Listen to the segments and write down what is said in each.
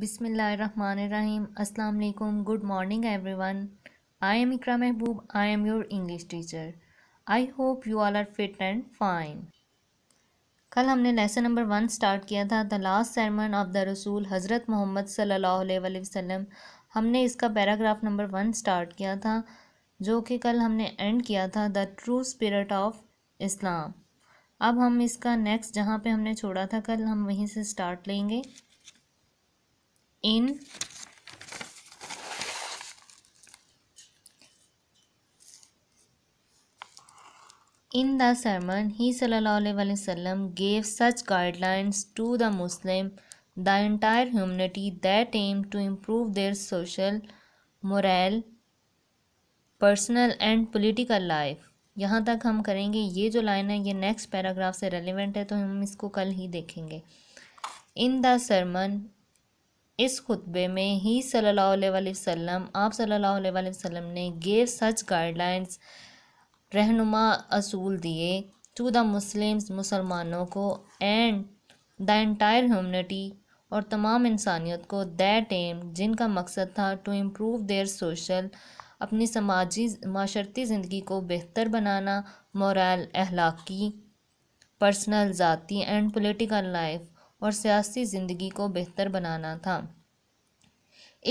बिसमीम् अस्सलाम good morning one I am Iqra Mahboob I am your English teacher I hope you all are fit and fine कल हमने lesson number one start किया था the last sermon of the रसूल हज़रत मोहम्मद सल्ला वसम हमने इसका पैराग्राफ नंबर वन स्टार्ट किया था जो कि कल हमने एंड किया था the true spirit of Islam अब हम इसका नेक्स्ट जहाँ पे हमने छोड़ा था कल हम वहीं से स्टार्ट लेंगे in In the sermon, he sallallahu alaihi wasallam gave such guidelines to the Muslim, the entire humanity that aim to improve their social, morale personal and political life यहाँ तक हम करेंगे ये जो लाइन है ये नेक्स्ट पैराग्राफ से relevant है तो हम इसको कल ही देखेंगे इन द सरमन इस खुतबे में ही सल्लल्लाहु अलैहि वसल्लम आप सल्लल्लाहु अलैहि वसल्लम ने गेव सच गाइडलाइंस रहनुमा असूल दिए टू द मुस्लिम्स मुसलमानों को एंड द एंटायर ह्यूमनिटी और तमाम इंसानियत को दैट एम जिनका मकसद था टू इम्प्रूव देयर सोशल अपनी समाजी माशरती ज़िंदगी को बेहतर बनाना मोरल अहलाकी पर्सनल ज़ाती एंड पोलिटिकल लाइफ और सियासी ज़िंदगी को बेहतर बनाना था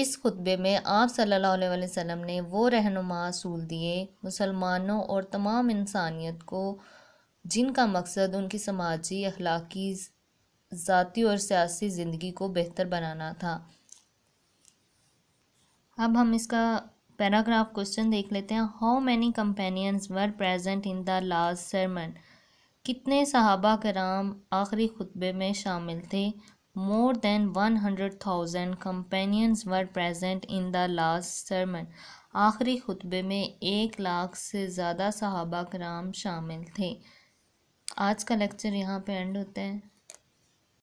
इस खुतबे में आप सल्लल्लाहु अलैहि वसल्लम ने वो रहनुमा असूल दिए मुसलमानों और तमाम इंसानियत को जिनका मकसद उनकी समाजी अखलाकी ज़ाती और सियासी ज़िंदगी को बेहतर बनाना था अब हम इसका पैराग्राफ क्वेश्चन देख लेते हैं how many companions were present in the last sermon कितने सहाबा कराम आखिरी खुतबे में शामिल थे more than one hundred thousand companions were present in the last sermon आखिरी खुतबे में एक लाख से ज़्यादा सहाबा कराम शामिल थे आज का लेक्चर यहाँ पे एंड होता है